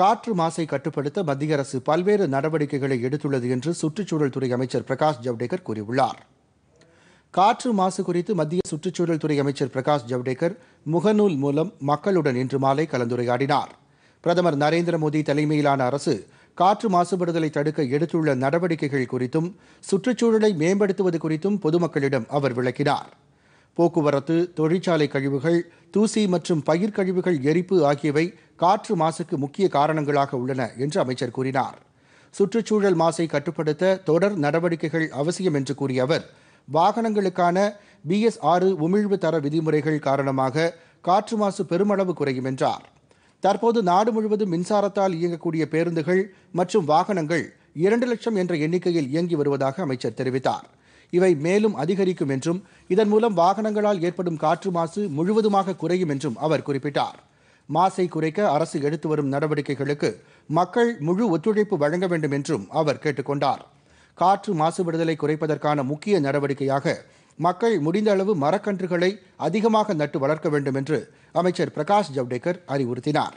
காற்று மாசை கட்டுப்படுத்த மத்திய அரசு பல்வேறு நடவடிக்கைகளை எடுத்துள்ளது என்று சுற்றுச்சூழல் துறை அமைச்சர் பிரகாஷ் ஜவ்டேகர் கூறியுள்ளார் காற்று மாசு குறித்து மத்திய சுற்றுச்சூழல் துறை அமைச்சர் பிரகாஷ் ஜவ்டேகர் முகநூல் மூலம் மக்களுடன் இன்று மாலை கலந்துரையாடினார் பிரதமர் நரேந்திர மோடி தலைமையிலான அரசு காற்று மாசுபடுதலை தடுக்க எடுத்துள்ள நடவடிக்கைகள் குறித்தும் சுற்றுச்சூழலை மேம்படுத்துவது குறித்தும் பொதுமக்களிடம் அவர் விளக்கினார் போக்குவரத்து தொழிற்சாலை கழிவுகள் தூசி மற்றும் பயிர்க்கழிவுகள் எரிப்பு ஆகியவை காற்று மாசுக்கு முக்கிய காரணங்களாக உள்ளன என்று அமைச்சர் கூறினார் சுற்றுச்சூழல் மாசை கட்டுப்படுத்த தொடர் நடவடிக்கைகள் அவசியம் என்று கூறிய அவர் வாகனங்களுக்கான பிஎஸ் ஆறு உமிழ்வு தர விதிமுறைகள் காரணமாக காற்று மாசு பெருமளவு குறையும் என்றார் தற்போது நாடு முழுவதும் மின்சாரத்தால் இயங்கக்கூடிய பேருந்துகள் மற்றும் வாகனங்கள் இரண்டு லட்சம் என்ற எண்ணிக்கையில் இயங்கி வருவதாக அமைச்சர் தெரிவித்தார் இவை மேலும் அதிகரிக்கும் என்றும் இதன் மூலம் வாகனங்களால் ஏற்படும் காற்று மாசு முழுவதுமாக குறையும் என்றும் அவர் குறிப்பிட்டார் மாசை குறைக்க அரசு எடுத்து வரும் நடவடிக்கைகளுக்கு மக்கள் முழு ஒத்துழைப்பு வழங்க வேண்டும் என்றும் அவர் கேட்டுக் கொண்டார் காற்று மாசுபடுதலை குறைப்பதற்கான முக்கிய நடவடிக்கையாக மக்கள் முடிந்த அளவு மரக்கன்றுகளை அதிகமாக நட்டு வளர்க்க வேண்டும் என்று அமைச்சர் பிரகாஷ் ஜவ்டேகர் அறிவுறுத்தினார்